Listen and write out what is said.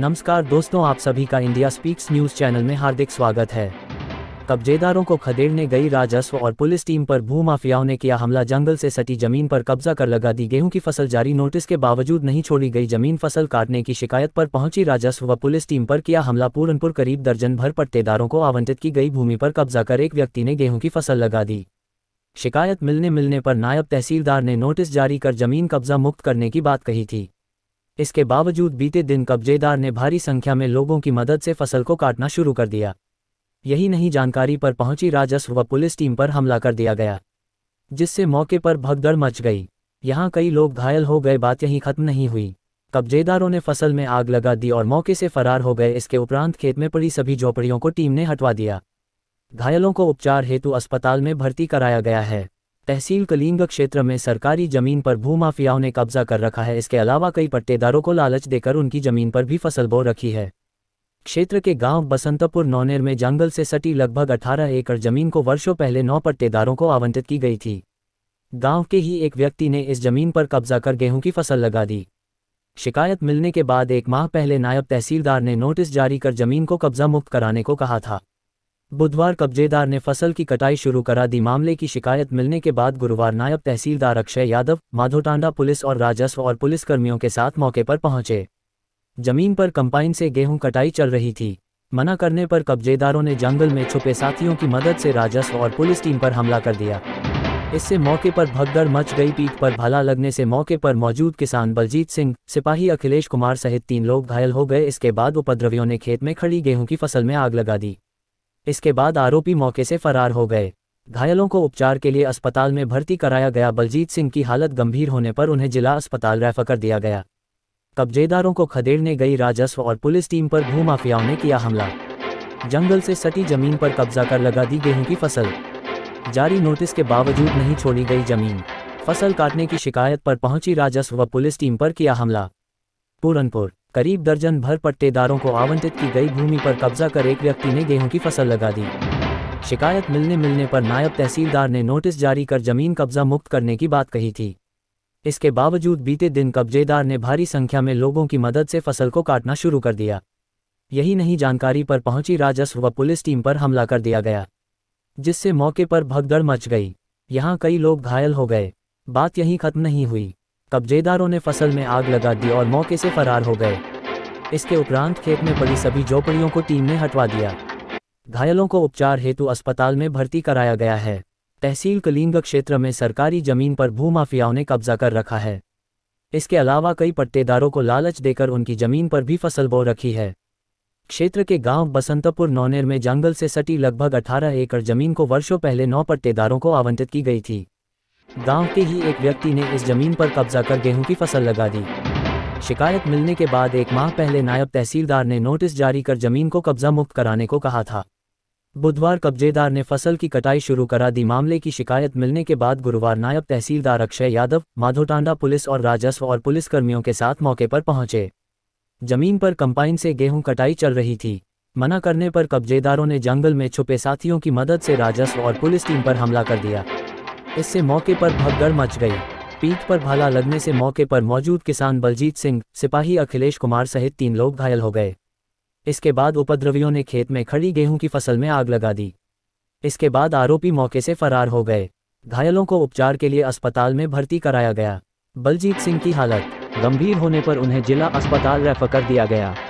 नमस्कार दोस्तों आप सभी का इंडिया स्पीक्स न्यूज चैनल में हार्दिक स्वागत है कब्जेदारों को खदेड़ने गई राजस्व और पुलिस टीम पर भूमाफियाओं ने किया हमला जंगल से सटी जमीन पर कब्जा कर लगा दी गेहूं की फसल जारी नोटिस के बावजूद नहीं छोड़ी गई जमीन फसल काटने की शिकायत पर पहुंची राजस्व व पुलिस टीम पर किया हमला पूरनपुर करीब दर्जन भर पट्टेदारों को आवंटित की गई भूमि पर कब्जा कर एक व्यक्ति ने गेहूं की फसल लगा दी शिकायत मिलने मिलने पर नायब तहसीलदार ने नोटिस जारी कर जमीन कब्जा मुक्त करने की बात कही थी इसके बावजूद बीते दिन कब्जेदार ने भारी संख्या में लोगों की मदद से फसल को काटना शुरू कर दिया यही नहीं जानकारी पर पहुंची राजस्व व पुलिस टीम पर हमला कर दिया गया जिससे मौके पर भगदड़ मच गई यहां कई लोग घायल हो गए बात यहीं खत्म नहीं हुई कब्जेदारों ने फसल में आग लगा दी और मौके से फरार हो गए इसके उपरांत खेत में पड़ी सभी झोपड़ियों को टीम ने हटवा दिया घायलों को उपचार हेतु अस्पताल में भर्ती कराया गया है तहसील कलिंग क्षेत्र में सरकारी जमीन पर भूमाफियाओं ने कब्जा कर रखा है इसके अलावा कई पट्टेदारों को लालच देकर उनकी जमीन पर भी फसल बो रखी है क्षेत्र के गांव बसंतपुर नौनेर में जंगल से सटी लगभग 18 एकड़ जमीन को वर्षों पहले नौ पट्टेदारों को आवंटित की गई थी गांव के ही एक व्यक्ति ने इस जमीन पर कब्जा कर गेहूं की फसल लगा दी शिकायत मिलने के बाद एक माह पहले नायब तहसीलदार ने नोटिस जारी कर जमीन को कब्जा मुक्त कराने को कहा था बुधवार कब्जेदार ने फसल की कटाई शुरू करा दी मामले की शिकायत मिलने के बाद गुरुवार नायब तहसीलदार अक्षय यादव माधोटांडा पुलिस और राजस्व और पुलिसकर्मियों के साथ मौके पर पहुंचे जमीन पर कंपाइन से गेहूं कटाई चल रही थी मना करने पर कब्जेदारों ने जंगल में छुपे साथियों की मदद से राजस्व और पुलिस टीम पर हमला कर दिया इससे मौके पर भगदड़ मच गई पीठ पर भाला लगने से मौके पर मौजूद किसान बलजीत सिंह सिपाही अखिलेश कुमार सहित तीन लोग घायल हो गए इसके बाद उपद्रवियों ने खेत में खड़ी गेहूं की फसल में आग लगा दी इसके बाद आरोपी मौके से फरार हो गए घायलों को उपचार के लिए अस्पताल में भर्ती कराया गया बलजीत सिंह की हालत गंभीर होने पर उन्हें जिला अस्पताल रेफर कर दिया गया कब्जेदारों को खदेड़ने गई राजस्व और पुलिस टीम पर भूमाफियाओं ने किया हमला जंगल से सटी जमीन पर कब्जा कर लगा दी गेहूं की फसल जारी नोटिस के बावजूद नहीं छोड़ी गई जमीन फसल काटने की शिकायत पर पहुंची राजस्व व पुलिस टीम पर किया हमला पूरनपुर करीब दर्जन भर पट्टेदारों को आवंटित की गई भूमि पर कब्जा कर एक व्यक्ति ने गेहूं की फसल लगा दी शिकायत मिलने मिलने पर नायब तहसीलदार ने नोटिस जारी कर जमीन कब्जा मुक्त करने की बात कही थी इसके बावजूद बीते दिन कब्जेदार ने भारी संख्या में लोगों की मदद से फसल को काटना शुरू कर दिया यही नहीं जानकारी पर पहुंची राजस्व व पुलिस टीम पर हमला कर दिया गया जिससे मौके पर भगदड़ मच गई यहां कई लोग घायल हो गए बात यहीं खत्म नहीं हुई कब्जेदारों ने फसल में आग लगा दी और मौके से फरार हो गए इसके उपरांत खेत में पड़ी सभी झोपड़ियों को टीम ने हटवा दिया घायलों को उपचार हेतु अस्पताल में भर्ती कराया गया है तहसील कलिंग क्षेत्र में सरकारी जमीन पर भूमाफियाओं ने कब्जा कर रखा है इसके अलावा कई पट्टेदारों को लालच देकर उनकी जमीन पर भी फसल बो रखी है क्षेत्र के गांव बसंतपुर नौनेर में जंगल से सटी लगभग 18 एकड़ जमीन को वर्षों पहले नौ पट्टेदारों को आवंटित की गई थी गांव के ही एक व्यक्ति ने इस जमीन पर कब्जा कर गेहूं की फसल लगा दी शिकायत मिलने के बाद एक माह पहले नायब तहसीलदार ने नोटिस जारी कर जमीन को कब्जा मुक्त कराने को कहा था बुधवार कब्जेदार ने फसल की कटाई शुरू करा दी मामले की शिकायत मिलने के बाद गुरुवार नायब तहसीलदार अक्षय यादव माधोटांडा पुलिस और राजस्व और पुलिस कर्मियों के साथ मौके पर पहुंचे जमीन पर कंपाइन से गेहूं कटाई चल रही थी मना करने पर कब्जेदारों ने जंगल में छुपे साथियों की मदद से राजस्व और पुलिस टीम पर हमला कर दिया इससे मौके पर भगदड़ मच गई पीठ पर भाला लगने से मौके पर मौजूद किसान बलजीत सिंह सिपाही अखिलेश कुमार सहित तीन लोग घायल हो गए इसके बाद उपद्रवियों ने खेत में खड़ी गेहूं की फसल में आग लगा दी इसके बाद आरोपी मौके से फरार हो गए घायलों को उपचार के लिए अस्पताल में भर्ती कराया गया बलजीत सिंह की हालत गंभीर होने पर उन्हें जिला अस्पताल रेफर कर दिया गया